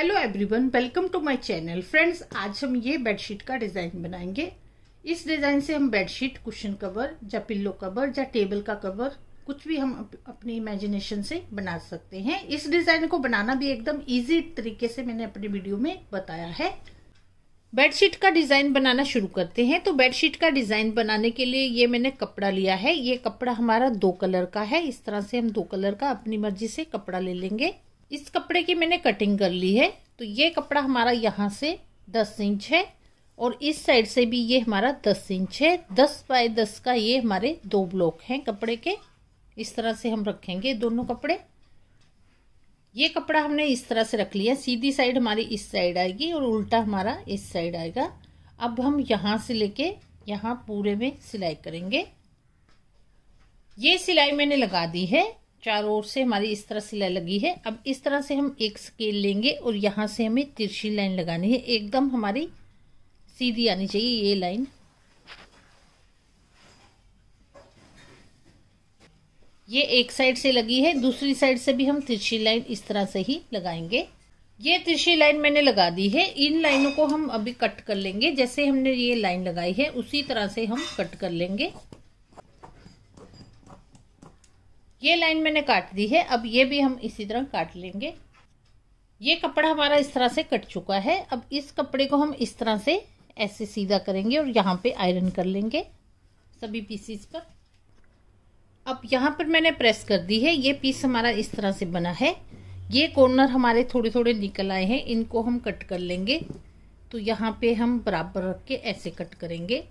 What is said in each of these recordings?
hello everyone welcome to my channel friends आज हम ये बेडशीट का डिज़ाइन बनाएंगे इस डिज़ाइन से हम बेडशीट कुशन कवर या पिल्लो कवर या टेबल का कवर कुछ भी हम अपनी इमेजिनेशन से बना सकते हैं इस डिज़ाइन को बनाना भी एकदम इजी तरीके से मैंने अपने वीडियो में बताया है बेडशीट का डिज़ाइन बनाना शुरू करते हैं तो बेडशीट का डिज़ाइन बनाने के लिए ये मैंने कपड़ा लिया है ये कपड़ा हमारा दो कलर का है इस तरह से हम दो कलर का अपनी मर्जी से कपड़ा ले लेंगे इस कपड़े की मैंने कटिंग कर ली है तो ये कपड़ा हमारा यहाँ से दस इंच है और इस साइड से भी ये हमारा दस इंच है दस बाय दस का ये हमारे दो ब्लॉक हैं कपड़े के इस तरह से हम रखेंगे दोनों कपड़े ये कपड़ा हमने इस तरह से रख लिया सीधी साइड हमारी इस साइड आएगी और उल्टा हमारा इस साइड आएगा अब हम यहाँ से लेके यहाँ पूरे में सिलाई करेंगे ये सिलाई मैंने लगा दी है चारों ओर से हमारी इस तरह सिलाई लगी है अब इस तरह से हम एक स्केल लेंगे और यहाँ से हमें तिरछी लाइन लगानी है एकदम हमारी सीधी आनी चाहिए ये लाइन ये एक साइड से लगी है दूसरी साइड से भी हम तिरछी लाइन इस तरह से ही लगाएंगे ये तिरछी लाइन मैंने लगा दी है इन लाइनों को हम अभी कट कर लेंगे जैसे हमने ये लाइन लगाई है उसी तरह से हम कट कर लेंगे ये लाइन मैंने काट दी है अब ये भी हम इसी तरह काट लेंगे ये कपड़ा हमारा इस तरह से कट चुका है अब इस कपड़े को हम इस तरह से ऐसे सीधा करेंगे और यहाँ पे आयरन कर लेंगे सभी पीसीस पर अब यहाँ पर मैंने प्रेस कर दी है ये पीस हमारा इस तरह से बना है ये कॉर्नर हमारे थोड़े थोड़े निकल आए हैं इनको हम कट कर लेंगे तो यहाँ पे हम बराबर रख के ऐसे कट करेंगे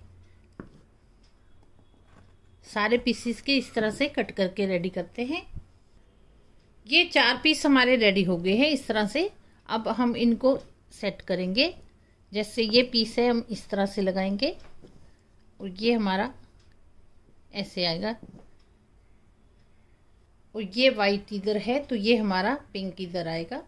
सारे पीसीस के इस तरह से कट करके रेडी करते हैं ये चार पीस हमारे रेडी हो गए हैं इस तरह से अब हम इनको सेट करेंगे जैसे ये पीस है हम इस तरह से लगाएंगे और ये हमारा ऐसे आएगा और ये वाइट इधर है तो ये हमारा पिंक इधर आएगा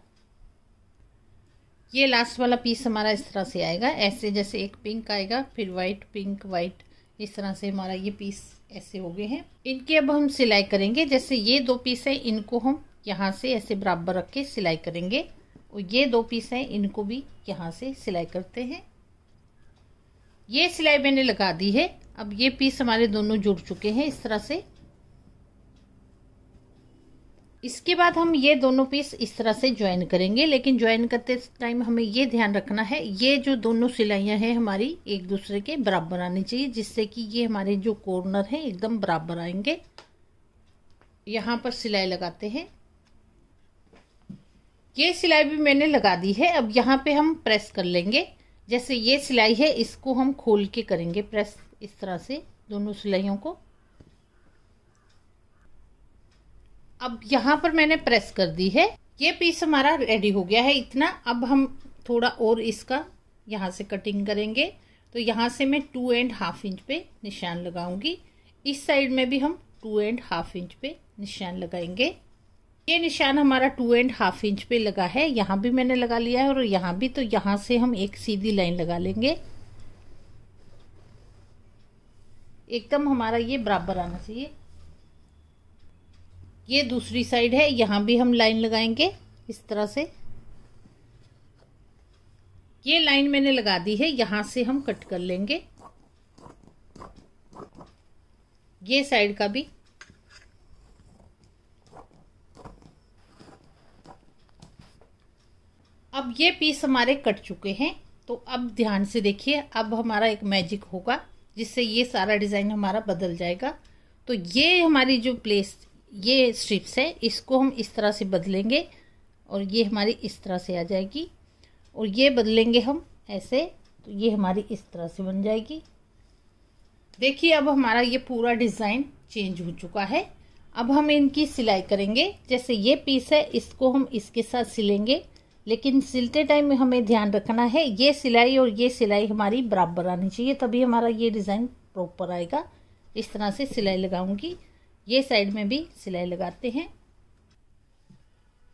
ये लास्ट वाला पीस हमारा इस तरह से आएगा ऐसे जैसे एक पिंक आएगा फिर वाइट पिंक वाइट इस तरह से हमारा ये पीस ऐसे हो गए हैं इनके अब हम सिलाई करेंगे जैसे ये दो पीस है इनको हम यहाँ से ऐसे बराबर रख के सिलाई करेंगे और ये दो पीस हैं इनको भी यहाँ से सिलाई करते हैं ये सिलाई मैंने लगा दी है अब ये पीस हमारे दोनों जुड़ चुके हैं इस तरह से इसके बाद हम ये दोनों पीस इस तरह से ज्वाइन करेंगे लेकिन ज्वाइन करते टाइम हमें ये ध्यान रखना है ये जो दोनों सिलाइयां हैं हमारी एक दूसरे के बराबर आनी चाहिए जिससे कि ये हमारे जो कॉर्नर हैं एकदम बराबर आएंगे यहाँ पर सिलाई लगाते हैं ये सिलाई भी मैंने लगा दी है अब यहाँ पे हम प्रेस कर लेंगे जैसे ये सिलाई है इसको हम खोल के करेंगे प्रेस इस तरह से दोनों सिलाइयों को अब यहाँ पर मैंने प्रेस कर दी है ये पीस हमारा रेडी हो गया है इतना अब हम थोड़ा और इसका यहाँ से कटिंग करेंगे तो यहाँ से मैं टू एंड हाफ इंच पे निशान लगाऊंगी इस साइड में भी हम टू एंड हाफ इंच पे निशान लगाएंगे ये निशान हमारा टू एंड हाफ इंच पे लगा है यहाँ भी मैंने लगा लिया है और यहाँ भी तो यहाँ से हम एक सीधी लाइन लगा लेंगे एकदम हमारा ये बराबर आना चाहिए ये दूसरी साइड है यहाँ भी हम लाइन लगाएंगे इस तरह से ये लाइन मैंने लगा दी है यहाँ से हम कट कर लेंगे ये साइड का भी अब ये पीस हमारे कट चुके हैं तो अब ध्यान से देखिए अब हमारा एक मैजिक होगा जिससे ये सारा डिज़ाइन हमारा बदल जाएगा तो ये हमारी जो प्लेस ये स्ट्रिप्स है इसको हम इस तरह से बदलेंगे और ये हमारी इस तरह से आ जाएगी और ये बदलेंगे हम ऐसे तो ये हमारी इस तरह से बन जाएगी देखिए अब हमारा ये पूरा डिज़ाइन चेंज हो चुका है अब हम इनकी सिलाई करेंगे जैसे ये पीस है इसको हम इसके साथ सिलेंगे लेकिन सिलते टाइम में हमें ध्यान रखना है ये सिलाई और ये सिलाई हमारी बराबर आनी चाहिए तभी हमारा ये डिज़ाइन प्रॉपर आएगा इस तरह से सिलाई लगाऊंगी ये साइड में भी सिलाई लगाते हैं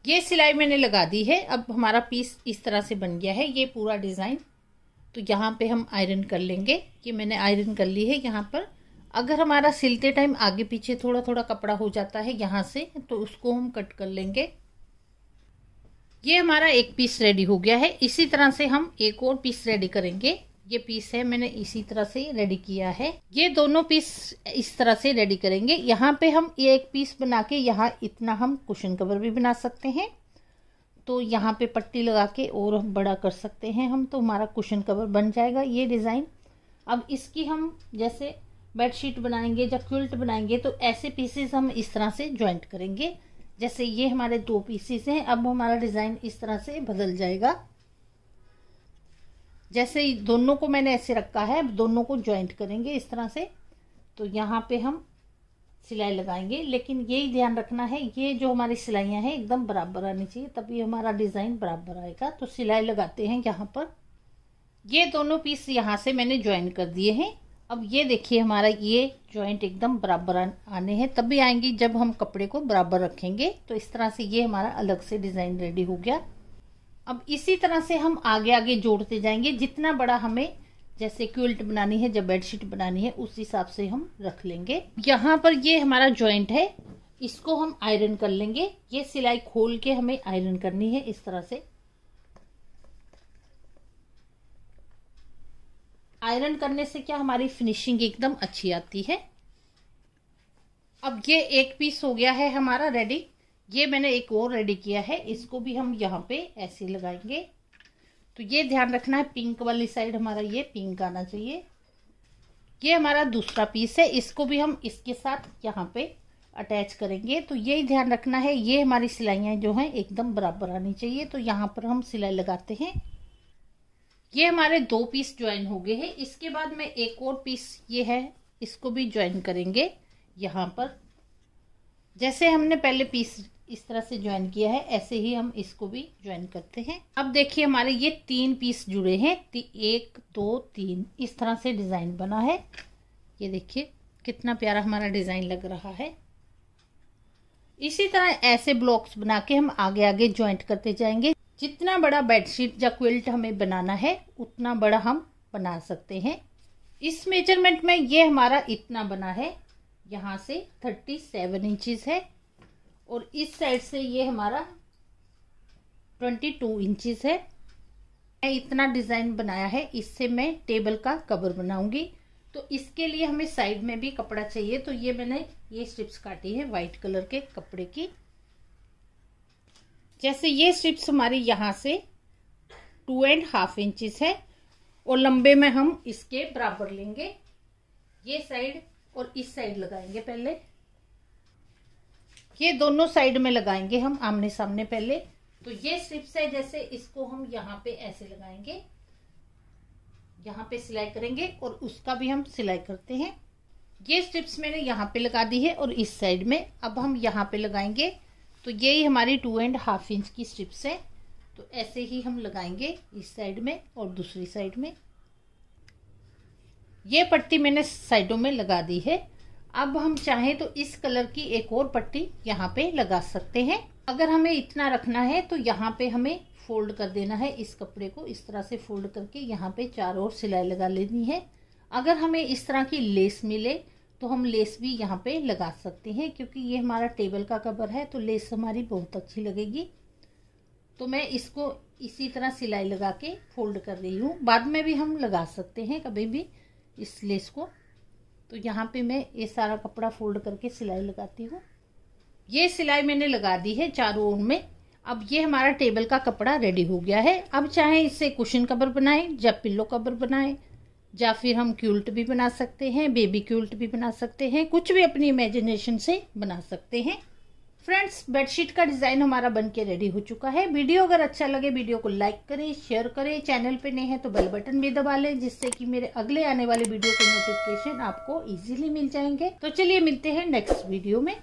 ये सिलाई मैंने लगा दी है अब हमारा पीस इस तरह से बन गया है ये पूरा डिज़ाइन तो यहाँ पे हम आयरन कर लेंगे ये मैंने आयरन कर ली है यहाँ पर अगर हमारा सिलते टाइम आगे पीछे थोड़ा थोड़ा कपड़ा हो जाता है यहाँ से तो उसको हम कट कर लेंगे ये हमारा एक पीस रेडी हो गया है इसी तरह से हम एक और पीस रेडी करेंगे ये पीस है मैंने इसी तरह से रेडी किया है ये दोनों पीस इस तरह से रेडी करेंगे यहाँ पे हम ये एक पीस बना के यहाँ इतना हम कुशन कवर भी बना सकते हैं तो यहाँ पे पट्टी लगा के और हम बड़ा कर सकते हैं हम तो हमारा कुशन कवर बन जाएगा ये डिज़ाइन अब इसकी हम जैसे बेडशीट बनाएंगे या क्विल्ट बनाएंगे तो ऐसे पीसेस हम इस तरह से ज्वाइंट करेंगे जैसे ये हमारे दो पीसेस हैं अब हमारा डिज़ाइन इस तरह से बदल जाएगा जैसे दोनों को मैंने ऐसे रखा है दोनों को ज्वाइंट करेंगे इस तरह से तो यहाँ पे हम सिलाई लगाएंगे लेकिन यही ध्यान रखना है ये जो हमारी सिलाइयाँ हैं एकदम बराबर आनी चाहिए तभी हमारा डिज़ाइन बराबर आएगा तो सिलाई लगाते हैं यहाँ पर ये दोनों पीस यहाँ से मैंने ज्वाइन कर दिए हैं अब ये देखिए हमारा ये जॉइंट एकदम बराबर आने हैं तभी आएंगी जब हम कपड़े को बराबर रखेंगे तो इस तरह से ये हमारा अलग से डिज़ाइन रेडी हो गया अब इसी तरह से हम आगे आगे जोड़ते जाएंगे जितना बड़ा हमें जैसे क्विल्ट बनानी है जब बेडशीट बनानी है उस हिसाब से हम रख लेंगे यहाँ पर ये हमारा ज्वाइंट है इसको हम आयरन कर लेंगे ये सिलाई खोल के हमें आयरन करनी है इस तरह से आयरन करने से क्या हमारी फिनिशिंग एकदम अच्छी आती है अब ये एक पीस हो गया है हमारा रेडी ये मैंने एक और रेडी किया है इसको भी हम यहाँ पे ऐसे लगाएंगे तो ये ध्यान रखना है पिंक वाली साइड हमारा ये पिंक आना चाहिए ये हमारा दूसरा पीस है इसको भी हम इसके साथ यहाँ पे अटैच करेंगे तो यही ध्यान रखना है ये हमारी सिलाइयाँ जो हैं एकदम बराबर आनी चाहिए तो यहाँ पर हम सिलाई लगाते हैं ये हमारे दो पीस ज्वाइन हो गए हैं इसके बाद में एक और पीस ये है इसको भी ज्वाइन करेंगे यहाँ पर जैसे हमने पहले पीस इस तरह से ज्वाइन किया है ऐसे ही हम इसको भी ज्वाइन करते हैं अब देखिए हमारे ये तीन पीस जुड़े हैं एक दो तीन इस तरह से डिज़ाइन बना है ये देखिए कितना प्यारा हमारा डिज़ाइन लग रहा है इसी तरह ऐसे ब्लॉक्स बना के हम आगे आगे ज्वाइंट करते जाएंगे जितना बड़ा बेडशीट या क्विल्ट हमें बनाना है उतना बड़ा हम बना सकते हैं इस मेजरमेंट में ये हमारा इतना बना है यहाँ से थर्टी सेवन इंचज़ है और इस साइड से ये हमारा ट्वेंटी टू इंच है मैं इतना डिज़ाइन बनाया है इससे मैं टेबल का कवर बनाऊंगी तो इसके लिए हमें साइड में भी कपड़ा चाहिए तो ये मैंने ये स्ट्रिप्स काटी है वाइट कलर के कपड़े की जैसे ये स्ट्रिप्स हमारी यहाँ से टू एंड हाफ इंचज है और लंबे में हम इसके बराबर लेंगे ये साइड और इस साइड लगाएंगे पहले ये दोनों साइड में लगाएंगे हम आमने सामने पहले तो ये स्ट्रिप्स है जैसे इसको हम यहाँ पे ऐसे लगाएंगे यहाँ पे सिलाई करेंगे और उसका भी हम सिलाई करते हैं ये स्ट्रिप्स मैंने यहाँ पे लगा दी है और इस साइड में अब हम यहाँ पे लगाएंगे तो यही हमारी टू एंड हाफ इंच की स्ट्रिप्स हैं तो ऐसे ही हम लगाएंगे इस साइड में और दूसरी साइड में ये पट्टी मैंने साइडों में लगा दी है अब हम चाहें तो इस कलर की एक और पट्टी यहाँ पे लगा सकते हैं अगर हमें इतना रखना है तो यहाँ पे हमें फोल्ड कर देना है इस कपड़े को इस तरह से फोल्ड करके यहाँ पे चार ओर सिलाई लगा लेनी है अगर हमें इस तरह की लेस मिले तो हम लेस भी यहाँ पे लगा सकते हैं क्योंकि ये हमारा टेबल का कवर है तो लेस हमारी बहुत अच्छी लगेगी तो मैं इसको इसी तरह सिलाई लगा के फोल्ड कर रही हूँ बाद में भी हम लगा सकते हैं कभी भी इस लेस को तो यहाँ पे मैं ये सारा कपड़ा फोल्ड करके सिलाई लगाती हूँ ये सिलाई मैंने लगा दी है चारों ओर में अब ये हमारा टेबल का कपड़ा रेडी हो गया है अब चाहे इससे कुशन कवर बनाएं या पिल्लो कवर बनाएं या फिर हम क्यूल्ट भी बना सकते हैं बेबी क्यूल्ट भी बना सकते हैं कुछ भी अपनी इमेजिनेशन से बना सकते हैं फ्रेंड्स बेडशीट का डिजाइन हमारा बन के रेडी हो चुका है वीडियो अगर अच्छा लगे वीडियो को लाइक करें शेयर करें चैनल पे नए हैं तो बेल बटन भी दबा लें जिससे कि मेरे अगले आने वाले वीडियो के नोटिफिकेशन आपको इजीली मिल जाएंगे तो चलिए मिलते हैं नेक्स्ट वीडियो में